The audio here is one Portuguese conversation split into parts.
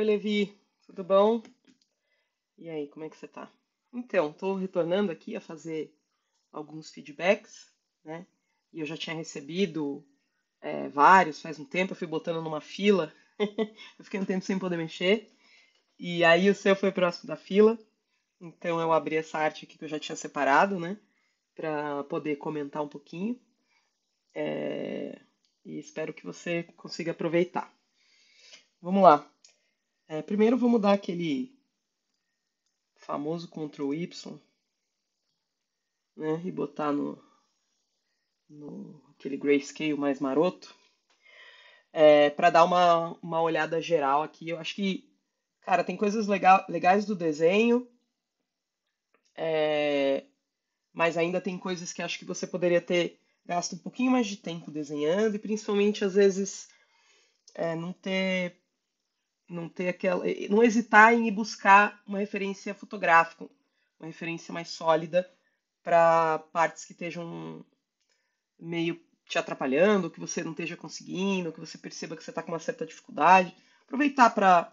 Oi, Levi, tudo bom? E aí, como é que você tá? Então, estou retornando aqui a fazer alguns feedbacks, né? E eu já tinha recebido é, vários faz um tempo, eu fui botando numa fila, eu fiquei um tempo sem poder mexer, e aí o seu foi próximo da fila, então eu abri essa arte aqui que eu já tinha separado, né? Para poder comentar um pouquinho. É... E espero que você consiga aproveitar. Vamos lá. É, primeiro vou mudar aquele famoso Ctrl Y né, e botar no, no aquele grayscale mais maroto é, para dar uma, uma olhada geral aqui. Eu acho que, cara, tem coisas legal, legais do desenho, é, mas ainda tem coisas que acho que você poderia ter gasto um pouquinho mais de tempo desenhando e principalmente às vezes é, não ter não ter aquela, não hesitar em ir buscar uma referência fotográfica, uma referência mais sólida para partes que estejam meio te atrapalhando, que você não esteja conseguindo, que você perceba que você está com uma certa dificuldade. Aproveitar para,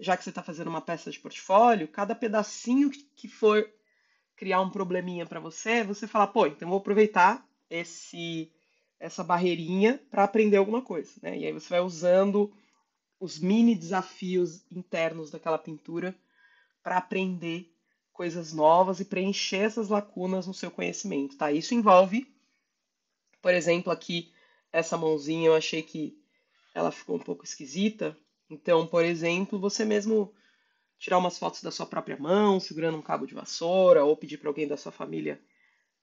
já que você está fazendo uma peça de portfólio, cada pedacinho que for criar um probleminha para você, você fala, pô, então vou aproveitar esse essa barreirinha para aprender alguma coisa, né? E aí você vai usando os mini desafios internos daquela pintura para aprender coisas novas e preencher essas lacunas no seu conhecimento, tá? Isso envolve, por exemplo, aqui essa mãozinha eu achei que ela ficou um pouco esquisita. Então, por exemplo, você mesmo tirar umas fotos da sua própria mão, segurando um cabo de vassoura, ou pedir para alguém da sua família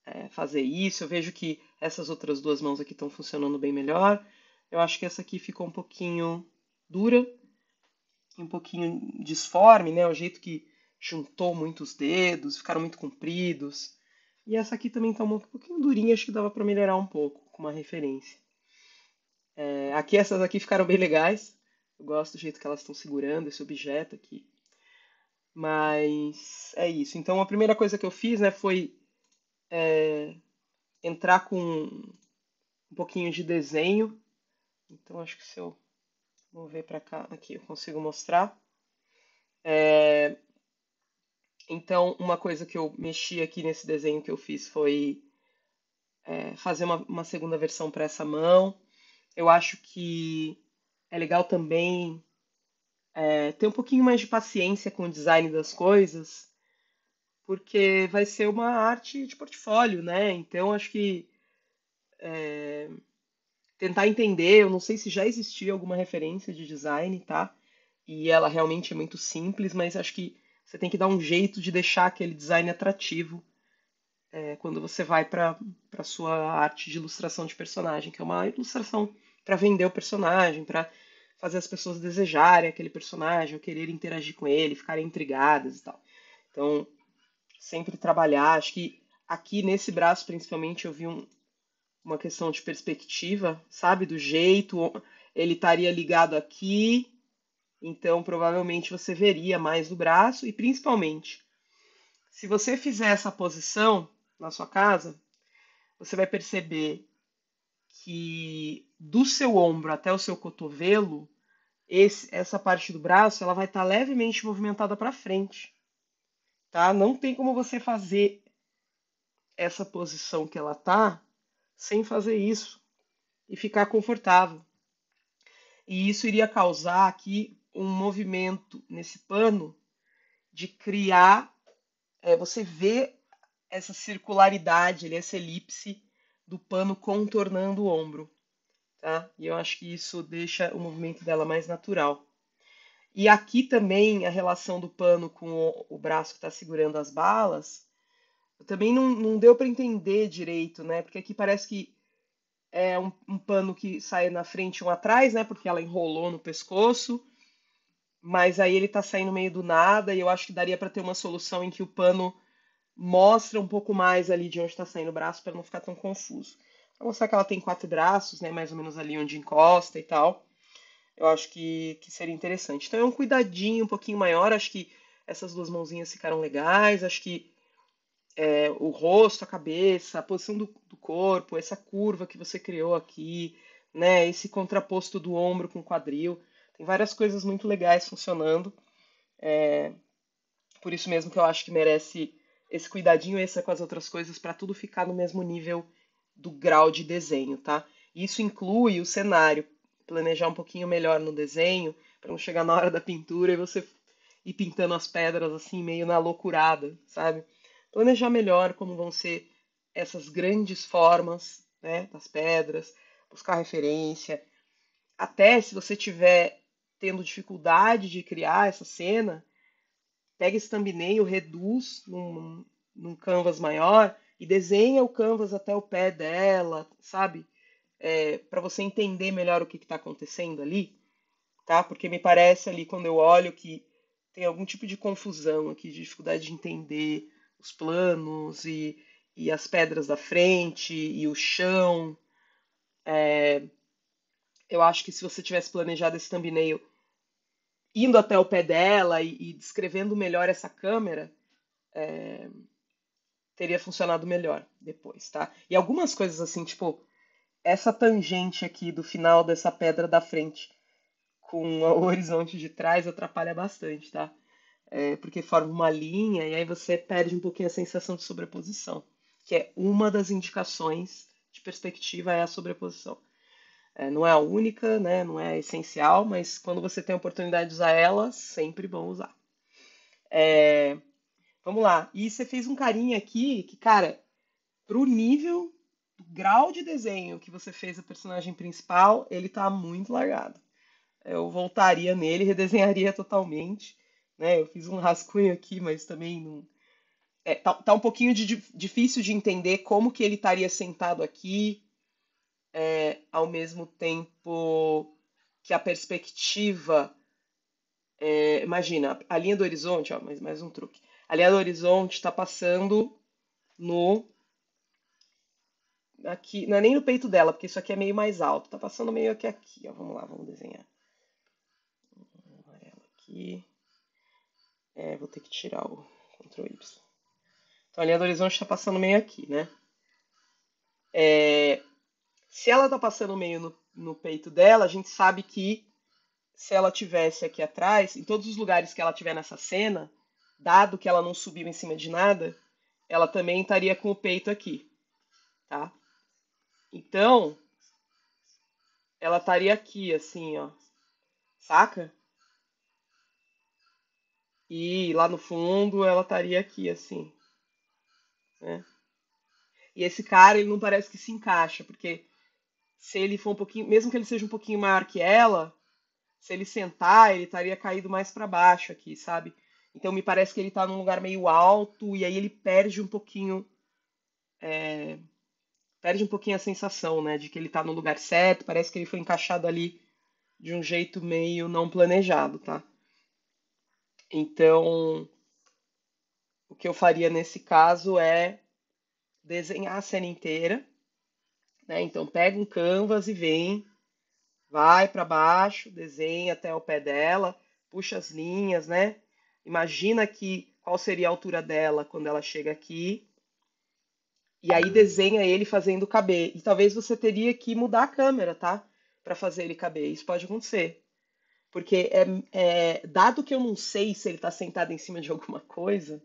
é, fazer isso. Eu vejo que essas outras duas mãos aqui estão funcionando bem melhor. Eu acho que essa aqui ficou um pouquinho dura um pouquinho disforme, né? O jeito que juntou muitos dedos, ficaram muito compridos. E essa aqui também tá um pouquinho durinha, acho que dava para melhorar um pouco com uma referência. É, aqui essas aqui ficaram bem legais. Eu gosto do jeito que elas estão segurando esse objeto aqui. Mas é isso. Então a primeira coisa que eu fiz, né, foi é, entrar com um pouquinho de desenho. Então acho que se eu Vou ver para cá, aqui eu consigo mostrar. É... Então, uma coisa que eu mexi aqui nesse desenho que eu fiz foi é, fazer uma, uma segunda versão para essa mão. Eu acho que é legal também é, ter um pouquinho mais de paciência com o design das coisas, porque vai ser uma arte de portfólio, né? Então acho que é, tentar entender. Eu não sei se já existia alguma referência de design, tá? E ela realmente é muito simples, mas acho que você tem que dar um jeito de deixar aquele design atrativo é, quando você vai para a sua arte de ilustração de personagem, que é uma ilustração para vender o personagem, para fazer as pessoas desejarem aquele personagem, ou quererem interagir com ele, ficarem intrigadas e tal. Então, sempre trabalhar. Acho que aqui nesse braço, principalmente, eu vi um, uma questão de perspectiva, sabe? Do jeito, ele estaria ligado aqui, então provavelmente você veria mais o braço e principalmente, se você fizer essa posição na sua casa, você vai perceber que do seu ombro até o seu cotovelo, esse, essa parte do braço ela vai estar tá levemente movimentada para frente, tá? Não tem como você fazer essa posição que ela está sem fazer isso e ficar confortável. E isso iria causar aqui um movimento nesse pano de criar, é, você vê essa circularidade, essa elipse do pano contornando o ombro. Tá? E eu acho que isso deixa o movimento dela mais natural. E aqui também a relação do pano com o, o braço que está segurando as balas também não, não deu para entender direito, né? Porque aqui parece que é um, um, pano que sai na frente e um atrás, né? Porque ela enrolou no pescoço. Mas aí ele tá saindo meio do nada e eu acho que daria para ter uma solução em que o pano mostra um pouco mais ali de onde tá saindo o braço para não ficar tão confuso. Pra mostrar que ela tem quatro braços, né? Mais ou menos ali onde encosta e tal. Eu acho que, que seria interessante. Então é um cuidadinho um pouquinho maior. Acho que essas duas mãozinhas ficaram legais. Acho que é, o rosto, a cabeça, a posição do, do, corpo, essa curva que você criou aqui, né? Esse contraposto do ombro com o quadril. Tem várias coisas muito legais funcionando. É, por isso mesmo que eu acho que merece esse cuidadinho extra com as outras coisas para tudo ficar no mesmo nível do grau de desenho, tá? Isso inclui o cenário, planejar um pouquinho melhor no desenho, para não chegar na hora da pintura e você ir pintando as pedras assim meio na loucurada, sabe? planejar melhor como vão ser essas grandes formas né, das pedras, buscar referência. Até se você tiver tendo dificuldade de criar essa cena, pega esse thumbnail, reduz num, num canvas maior e desenha o canvas até o pé dela, sabe? É, para você entender melhor o que está acontecendo ali, tá? Porque me parece ali, quando eu olho, que tem algum tipo de confusão aqui, de dificuldade de entender os planos e, e as pedras da frente e o chão. É, eu acho que se você tivesse planejado esse thumbnail indo até o pé dela e, e descrevendo melhor essa câmera, é, teria funcionado melhor depois, tá? E algumas coisas assim, tipo, essa tangente aqui do final dessa pedra da frente com o horizonte de trás atrapalha bastante, tá? é, porque forma uma linha e aí você perde um pouquinho a sensação de sobreposição, que é uma das indicações de perspectiva é a sobreposição. É, não é a única, né, não é essencial, mas quando você tem a oportunidade de usar ela, sempre bom usar. É, vamos lá. E você fez um carinha aqui que, cara, pro nível do grau de desenho que você fez a personagem principal, ele tá muito largado. Eu voltaria nele, redesenharia totalmente né? Eu fiz um rascunho aqui, mas também não. É, tá, tá um pouquinho de, difícil de entender como que ele estaria sentado aqui, é, ao mesmo tempo que a perspectiva. É, imagina, a linha do horizonte, ó, mais, mais um truque. A linha do horizonte está passando no. Aqui, não é nem no peito dela, porque isso aqui é meio mais alto. Tá passando meio aqui, aqui, ó. Vamos lá, vamos desenhar. Amarelo aqui. É, vou ter que tirar o Ctrl Y. Então a linha do horizonte está passando meio aqui, né? É, se ela está passando meio no, no peito dela, a gente sabe que se ela tivesse aqui atrás, em todos os lugares que ela tiver nessa cena, dado que ela não subiu em cima de nada, ela também estaria com o peito aqui, tá? Então, ela estaria aqui, assim, ó. Saca? E lá no fundo ela estaria aqui, assim. Né? E esse cara, ele não parece que se encaixa, porque se ele for um pouquinho, mesmo que ele seja um pouquinho maior que ela, se ele sentar, ele estaria caído mais para baixo aqui, sabe? Então me parece que ele está num lugar meio alto e aí ele perde um pouquinho é, perde um pouquinho a sensação, né, de que ele está no lugar certo, parece que ele foi encaixado ali de um jeito meio não planejado, tá? Então, o que eu faria nesse caso é desenhar a cena inteira. Né? Então, pega um canvas e vem, vai para baixo, desenha até o pé dela, puxa as linhas, né? Imagina que qual seria a altura dela quando ela chega aqui. E aí desenha ele fazendo caber. E talvez você teria que mudar a câmera, tá? Para fazer ele caber. Isso pode acontecer. Porque é, é dado que eu não sei se ele está sentado em cima de alguma coisa,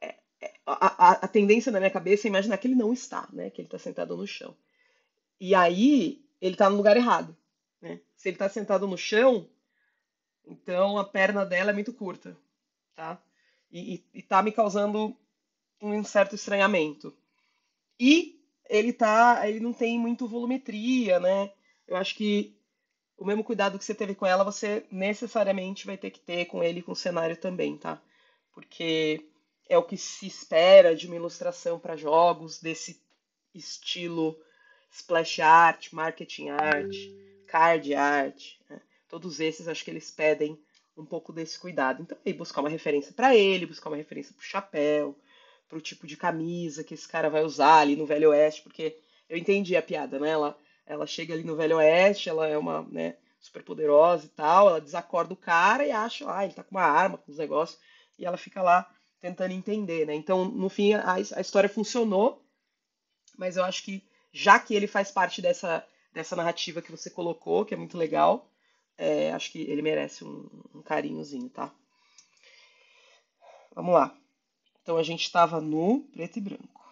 é, é, a, a, tendência na minha cabeça é imaginar que ele não está, né? Que ele está sentado no chão. E aí ele está no lugar errado. Né? Se ele está sentado no chão, então a perna dela é muito curta, tá? E, está me causando um certo estranhamento. E ele tá, ele não tem muito volumetria, né? Eu acho que o mesmo cuidado que você teve com ela, você necessariamente vai ter que ter com ele com o cenário também, tá? Porque é o que se espera de uma ilustração para jogos desse estilo splash art, marketing art, card art. Né? Todos esses acho que eles pedem um pouco desse cuidado. Então, aí buscar uma referência para ele, buscar uma referência para o chapéu, para o tipo de camisa que esse cara vai usar ali no Velho Oeste, porque eu entendi a piada, né? Ela, ela chega ali no Velho Oeste, ela é uma, né, super poderosa e tal, ela desacorda o cara e acha, ah, ele tá com uma arma, com os negócios, e ela fica lá tentando entender, né? Então, no fim, a, a história funcionou, mas eu acho que já que ele faz parte dessa, dessa narrativa que você colocou, que é muito legal, é, acho que ele merece um, um carinhozinho, tá? Vamos lá. Então a gente estava no preto e branco.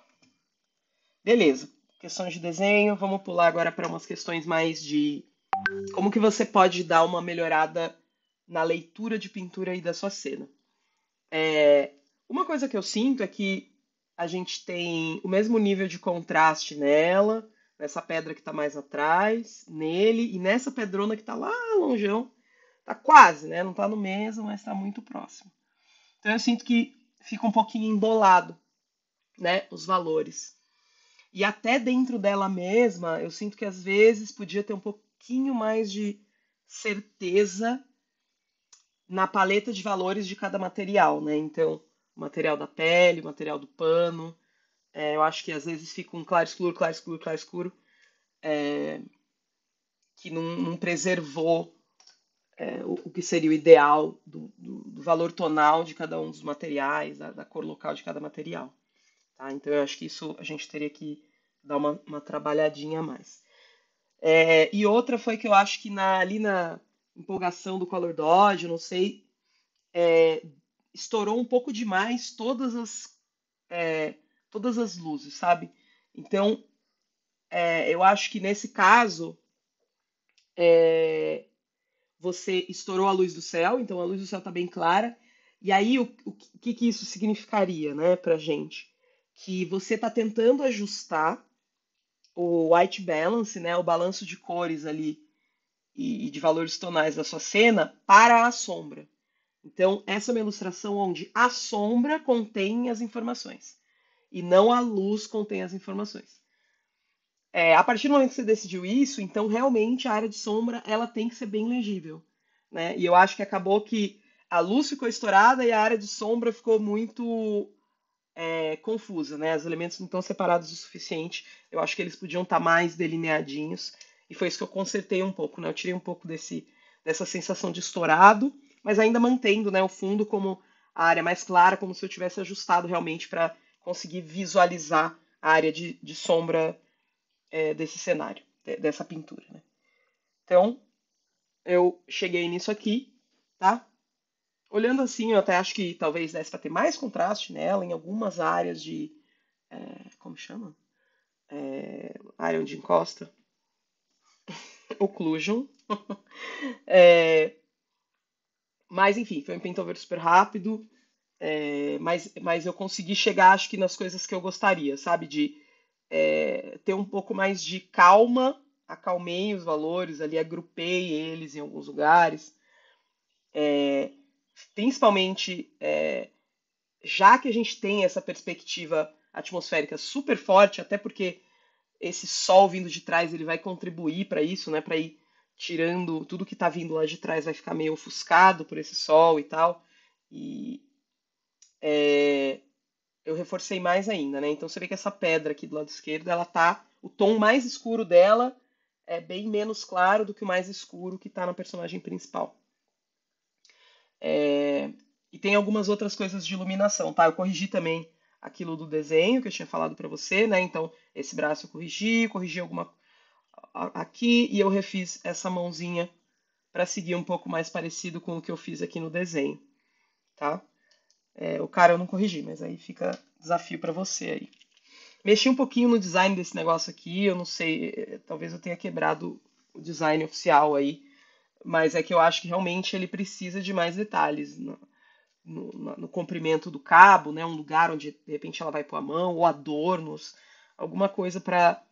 Beleza questões de desenho, vamos pular agora para umas questões mais de como que você pode dar uma melhorada na leitura de pintura e da sua cena. É, uma coisa que eu sinto é que a gente tem o mesmo nível de contraste nela, nessa pedra que está mais atrás, nele e nessa pedrona que está lá longeão. Está quase, né? Não está no mesmo, mas está muito próximo. Então eu sinto que fica um pouquinho embolado, né? Os valores. E até dentro dela mesma, eu sinto que às vezes podia ter um pouquinho mais de certeza na paleta de valores de cada material, né? Então, o material da pele, o material do pano. É, eu acho que às vezes fica um claro escuro, claro escuro, claro escuro, é, que não, não preservou é, o, o, que seria o ideal do, do, do, valor tonal de cada um dos materiais, da, da cor local de cada material. Tá? Então eu acho que isso a gente teria que dar uma, uma trabalhadinha a mais. É, e outra foi que eu acho que na, ali na empolgação do Color Dodge, não sei, é, estourou um pouco demais todas as, é, todas as luzes, sabe? Então, é, eu acho que nesse caso, é, você estourou a luz do céu, então a luz do céu está bem clara. E aí, o, o que, que isso significaria né, para gente? que você está tentando ajustar o white balance, né, o balanço de cores ali e, e de valores tonais da sua cena para a sombra. Então, essa é uma ilustração onde a sombra contém as informações e não a luz contém as informações. É, a partir do momento que você decidiu isso, então realmente a área de sombra ela tem que ser bem legível, né? E eu acho que acabou que a luz ficou estourada e a área de sombra ficou muito é, confusa, né? Os elementos não estão separados o suficiente. Eu acho que eles podiam estar tá mais delineadinhos. E foi isso que eu consertei um pouco, né? Eu tirei um pouco desse, dessa sensação de estourado, mas ainda mantendo né, o fundo como a área mais clara, como se eu tivesse ajustado realmente para conseguir visualizar a área de, de sombra é, desse cenário, de, dessa pintura. Né? Então, eu cheguei nisso aqui, tá? Olhando assim, eu até acho que talvez desse para ter mais contraste nela em algumas áreas de. É, como chama? É, área onde encosta. Occlusion. é, mas, enfim, foi um paintover super rápido. É, mas, mas eu consegui chegar, acho que, nas coisas que eu gostaria, sabe? De é, ter um pouco mais de calma, acalmei os valores ali, agrupei eles em alguns lugares. É, principalmente é, já que a gente tem essa perspectiva atmosférica super forte, até porque esse sol vindo de trás ele vai contribuir para isso, né? Para ir tirando tudo que está vindo lá de trás vai ficar meio ofuscado por esse sol e tal. E é, eu reforcei mais ainda, né? Então você vê que essa pedra aqui do lado esquerdo, ela tá o tom mais escuro dela é bem menos claro do que o mais escuro que está na personagem principal. É, e tem algumas outras coisas de iluminação, tá? Eu corrigi também aquilo do desenho que eu tinha falado para você, né? Então, esse braço eu corrigi, corrigi alguma aqui e eu refiz essa mãozinha para seguir um pouco mais parecido com o que eu fiz aqui no desenho, tá? É, o cara eu não corrigi, mas aí fica desafio para você aí. Mexi um pouquinho no design desse negócio aqui, eu não sei, é, talvez eu tenha quebrado o design oficial aí, mas é que eu acho que realmente ele precisa de mais detalhes no, no, no comprimento do cabo, né? Um lugar onde de repente ela vai pôr a mão, ou adornos, alguma coisa para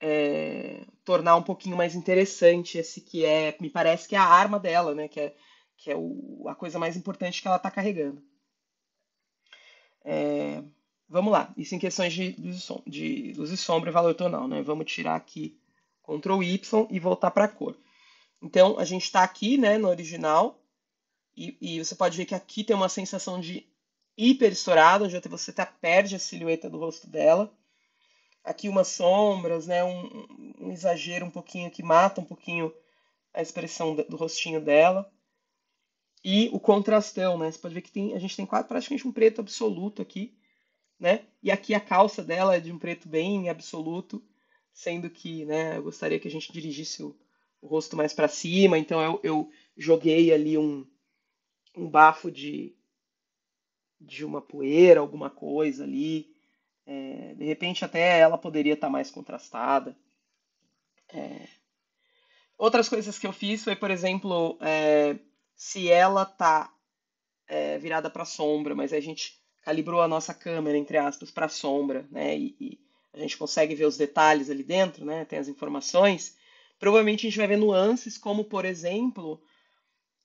é, tornar um pouquinho mais interessante esse que é, me parece que é a arma dela, né? Que é, que é o, a coisa mais importante que ela está carregando. É, vamos lá, isso em questões de luz, de luz e sombra e valor tonal, né? Vamos tirar aqui Ctrl Y e voltar para a cor. Então, a gente está aqui né, no original, e, e, você pode ver que aqui tem uma sensação de hiper estourado, onde até você até perde a silhueta do rosto dela. Aqui umas sombras, né, um, um exagero um pouquinho que mata um pouquinho a expressão do, do rostinho dela. E o contrastão, né? Você pode ver que tem, a gente tem quase, praticamente um preto absoluto aqui, né? E aqui a calça dela é de um preto bem absoluto, sendo que, né, eu gostaria que a gente dirigisse o, o rosto mais para cima, então eu, eu joguei ali um, um bafo de, de uma poeira, alguma coisa ali. É, de repente até ela poderia estar tá mais contrastada. É. Outras coisas que eu fiz foi, por exemplo, é, se ela tá é, virada para sombra, mas a gente calibrou a nossa câmera, entre aspas, para sombra, né? E, e, a gente consegue ver os detalhes ali dentro, né? Tem as informações provavelmente a gente vai ver nuances como, por exemplo,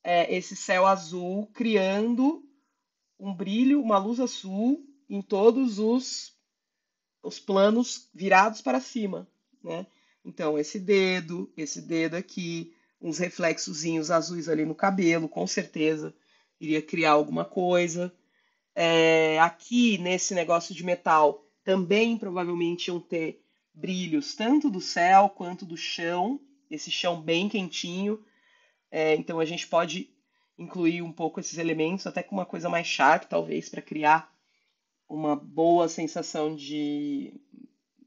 é, esse céu azul criando um brilho, uma luz azul em todos os, os planos virados para cima, né? Então, esse dedo, esse dedo aqui, uns reflexozinhos azuis ali no cabelo, com certeza iria criar alguma coisa. É, aqui, nesse negócio de metal, também provavelmente iam ter brilhos tanto do céu quanto do chão, esse chão bem quentinho. É, então a gente pode incluir um pouco esses elementos, até com uma coisa mais sharp, talvez, para criar uma boa sensação de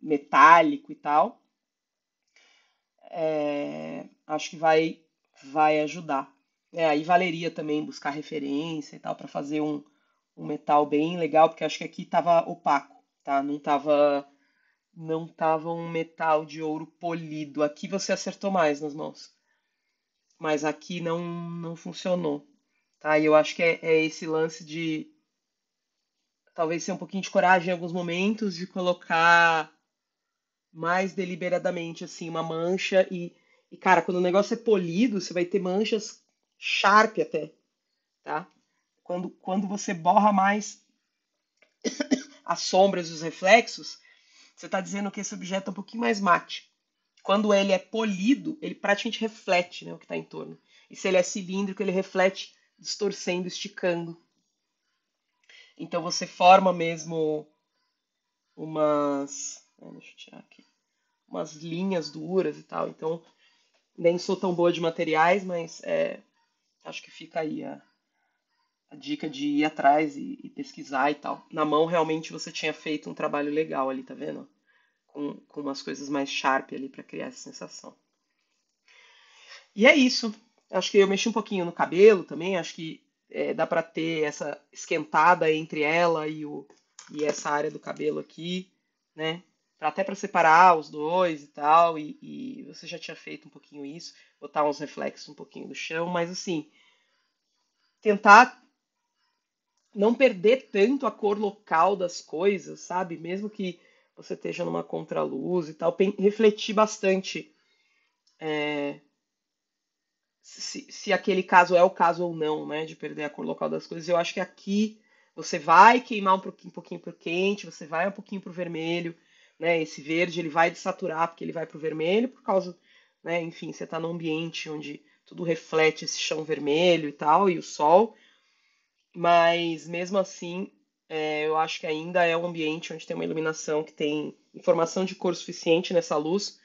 metálico e tal. É, acho que vai, vai ajudar. É, aí valeria também buscar referência e tal, para fazer um, um metal bem legal, porque acho que aqui estava opaco, tá? Não estava não tava um metal de ouro polido. Aqui você acertou mais nas mãos. Mas aqui não, não funcionou. Tá? E eu acho que é, é esse lance de talvez ser um pouquinho de coragem em alguns momentos, de colocar mais deliberadamente assim uma mancha e, e cara, quando o negócio é polido, você vai ter manchas sharp até, tá? Quando quando você borra mais as sombras e os reflexos, você está dizendo que esse objeto é um pouquinho mais mate. Quando ele é polido, ele praticamente reflete né, o que está em torno. E se ele é cilíndrico, ele reflete distorcendo, esticando. Então você forma mesmo umas. Deixa eu tirar aqui. Umas linhas duras e tal. Então, nem sou tão boa de materiais, mas é, acho que fica aí a, a dica de ir atrás e, e, pesquisar e tal. Na mão, realmente, você tinha feito um trabalho legal ali, tá vendo? com, com umas coisas mais sharp ali para criar essa sensação. E é isso. Acho que eu mexi um pouquinho no cabelo também, acho que é, dá para ter essa esquentada entre ela e, o, e essa área do cabelo aqui, né? até para separar os dois e tal, e, e, você já tinha feito um pouquinho isso, botar uns reflexos um pouquinho do chão, mas assim, tentar não perder tanto a cor local das coisas, sabe? Mesmo que você esteja numa contraluz e tal. Refletir bastante é, se, se, aquele caso é o caso ou não, né? De perder a cor local das coisas. Eu acho que aqui você vai queimar um pouquinho, um pouquinho pro quente, você vai um pouquinho pro vermelho, né? Esse verde ele vai desaturar porque ele vai pro vermelho por causa, né? Enfim, você está num ambiente onde tudo reflete esse chão vermelho e tal, e o sol. Mas mesmo assim, é, eu acho que ainda é um ambiente onde tem uma iluminação que tem informação de cor suficiente nessa luz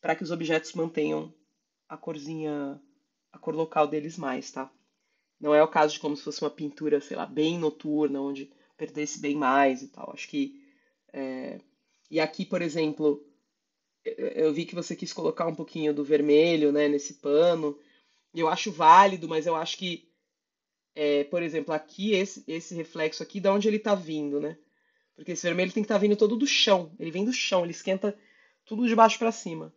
para que os objetos mantenham a corzinha, a cor local deles mais, tá? Não é o caso de como se fosse uma pintura, sei lá, bem noturna, onde perdesse bem mais e tal. Acho que. É... E aqui, por exemplo, eu vi que você quis colocar um pouquinho do vermelho né, nesse pano. Eu acho válido, mas eu acho que é, por exemplo, aqui esse, esse reflexo aqui, da onde ele está vindo, né? Porque esse vermelho tem que estar tá vindo todo do chão. Ele vem do chão, ele esquenta tudo de baixo para cima.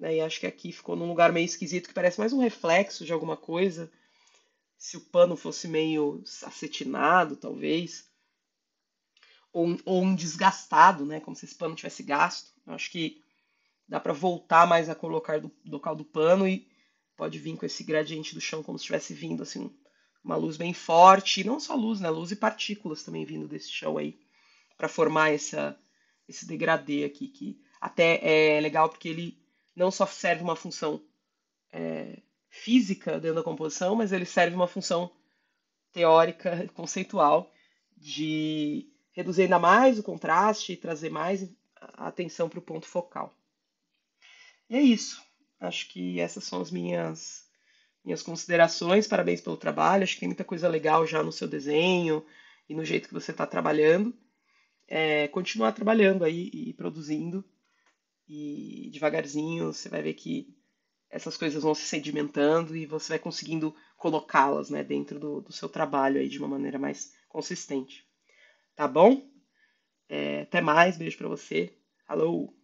Né? E acho que aqui ficou num lugar meio esquisito, que parece mais um reflexo de alguma coisa. Se o pano fosse meio acetinado, talvez. Ou um, ou um desgastado, né? Como se esse pano tivesse gasto. Eu acho que dá para voltar mais a colocar do local do pano e pode vir com esse gradiente do chão como se estivesse vindo assim uma luz bem forte, e não só luz, né? Luz e partículas também vindo desse chão aí, para formar essa, esse degradê aqui, que até é legal porque ele não só serve uma função é, física dentro da composição, mas ele serve uma função teórica, conceitual, de reduzir ainda mais o contraste e trazer mais atenção para o ponto focal. E é isso. Acho que essas são as minhas minhas considerações, parabéns pelo trabalho. Acho que tem muita coisa legal já no seu desenho e no jeito que você está trabalhando. É, continuar trabalhando aí e produzindo. E devagarzinho você vai ver que essas coisas vão se sedimentando e você vai conseguindo colocá-las né, dentro do, do, seu trabalho aí de uma maneira mais consistente. Tá bom? É, até mais, beijo para você. Alô!